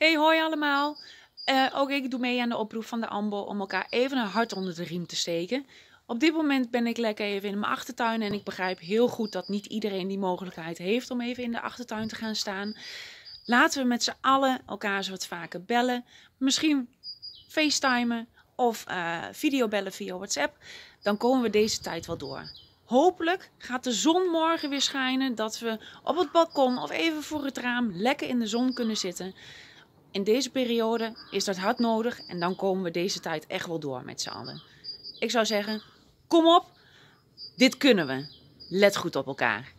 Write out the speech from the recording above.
Hey, hoi allemaal. Eh, ook ik doe mee aan de oproep van de AMBO om elkaar even een hart onder de riem te steken. Op dit moment ben ik lekker even in mijn achtertuin en ik begrijp heel goed dat niet iedereen die mogelijkheid heeft om even in de achtertuin te gaan staan. Laten we met z'n allen elkaar zo wat vaker bellen. Misschien facetimen of uh, videobellen via WhatsApp. Dan komen we deze tijd wel door. Hopelijk gaat de zon morgen weer schijnen. Dat we op het balkon of even voor het raam lekker in de zon kunnen zitten. In deze periode is dat hard nodig en dan komen we deze tijd echt wel door met z'n allen. Ik zou zeggen, kom op, dit kunnen we. Let goed op elkaar.